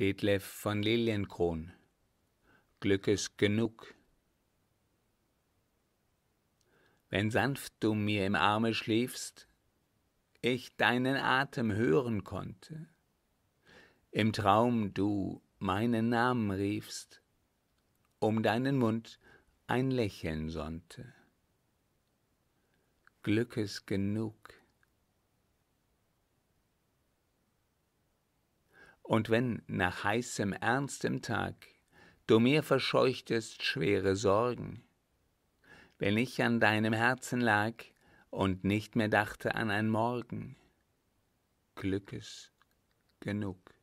Detlef von Lilienkron Glückes genug. Wenn sanft du mir im Arme schliefst, ich deinen Atem hören konnte, im Traum du meinen Namen riefst, um deinen Mund ein Lächeln sonnte. Glückes genug. Und wenn nach heißem, ernstem Tag du mir verscheuchtest schwere Sorgen, wenn ich an deinem Herzen lag und nicht mehr dachte an ein Morgen, Glückes genug.